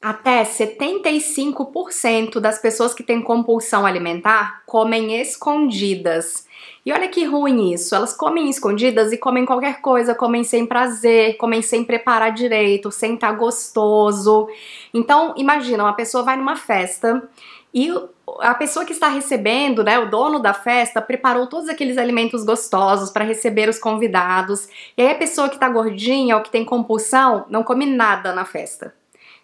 Até 75% das pessoas que têm compulsão alimentar comem escondidas. E olha que ruim isso. Elas comem escondidas e comem qualquer coisa, comem sem prazer, comem sem preparar direito, sem estar tá gostoso. Então, imagina, uma pessoa vai numa festa e a pessoa que está recebendo, né, o dono da festa, preparou todos aqueles alimentos gostosos para receber os convidados. E aí a pessoa que está gordinha ou que tem compulsão não come nada na festa.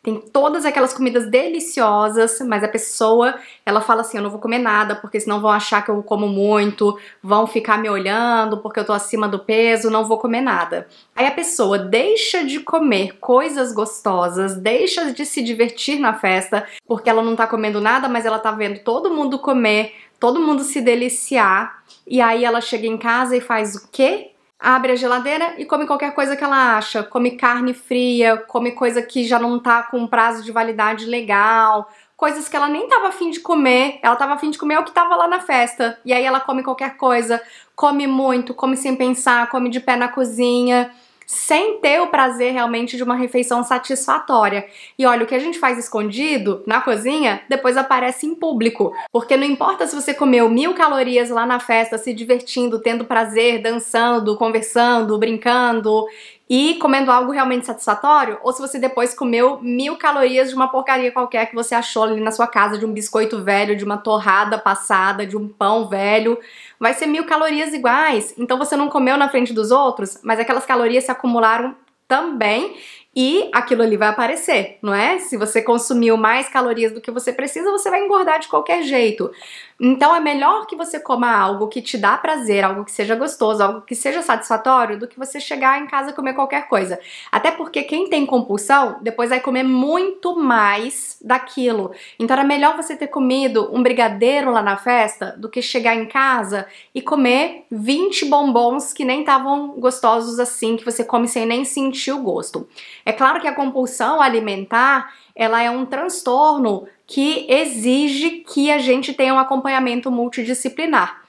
Tem todas aquelas comidas deliciosas, mas a pessoa, ela fala assim, eu não vou comer nada, porque senão vão achar que eu como muito, vão ficar me olhando porque eu tô acima do peso, não vou comer nada. Aí a pessoa deixa de comer coisas gostosas, deixa de se divertir na festa, porque ela não tá comendo nada, mas ela tá vendo todo mundo comer, todo mundo se deliciar, e aí ela chega em casa e faz o quê? abre a geladeira e come qualquer coisa que ela acha. Come carne fria, come coisa que já não tá com prazo de validade legal, coisas que ela nem tava afim de comer, ela tava afim de comer o que tava lá na festa. E aí ela come qualquer coisa, come muito, come sem pensar, come de pé na cozinha sem ter o prazer realmente de uma refeição satisfatória. E olha, o que a gente faz escondido na cozinha, depois aparece em público. Porque não importa se você comeu mil calorias lá na festa, se divertindo, tendo prazer, dançando, conversando, brincando, e comendo algo realmente satisfatório, ou se você depois comeu mil calorias de uma porcaria qualquer que você achou ali na sua casa, de um biscoito velho, de uma torrada passada, de um pão velho, vai ser mil calorias iguais. Então você não comeu na frente dos outros, mas aquelas calorias se acumularam também e aquilo ali vai aparecer, não é? Se você consumiu mais calorias do que você precisa, você vai engordar de qualquer jeito. Então é melhor que você coma algo que te dá prazer, algo que seja gostoso, algo que seja satisfatório, do que você chegar em casa e comer qualquer coisa. Até porque quem tem compulsão, depois vai comer muito mais daquilo. Então era melhor você ter comido um brigadeiro lá na festa do que chegar em casa e comer 20 bombons que nem estavam gostosos assim, que você come sem nem sentir o gosto. É claro que a compulsão alimentar, ela é um transtorno que exige que a gente tenha um acompanhamento multidisciplinar.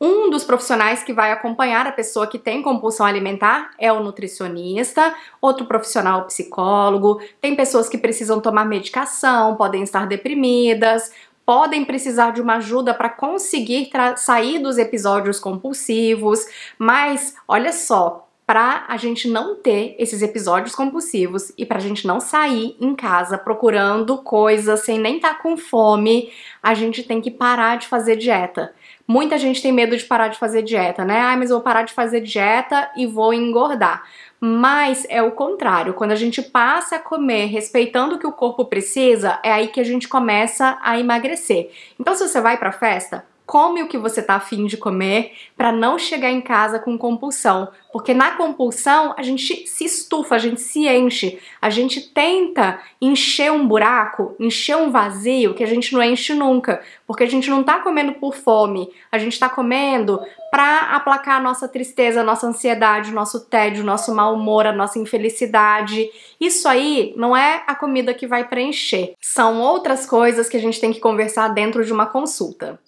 Um dos profissionais que vai acompanhar a pessoa que tem compulsão alimentar é o nutricionista, outro profissional psicólogo. Tem pessoas que precisam tomar medicação, podem estar deprimidas, podem precisar de uma ajuda para conseguir sair dos episódios compulsivos. Mas olha só, para a gente não ter esses episódios compulsivos e para a gente não sair em casa procurando coisas sem nem estar tá com fome, a gente tem que parar de fazer dieta. Muita gente tem medo de parar de fazer dieta, né? Ai, ah, mas eu vou parar de fazer dieta e vou engordar. Mas é o contrário, quando a gente passa a comer respeitando o que o corpo precisa, é aí que a gente começa a emagrecer. Então, se você vai para festa, come o que você tá afim de comer para não chegar em casa com compulsão. Porque na compulsão a gente se estufa, a gente se enche, a gente tenta encher um buraco, encher um vazio que a gente não enche nunca, porque a gente não tá comendo por fome, a gente tá comendo para aplacar a nossa tristeza, a nossa ansiedade, o nosso tédio, o nosso mau humor, a nossa infelicidade. Isso aí não é a comida que vai preencher. São outras coisas que a gente tem que conversar dentro de uma consulta.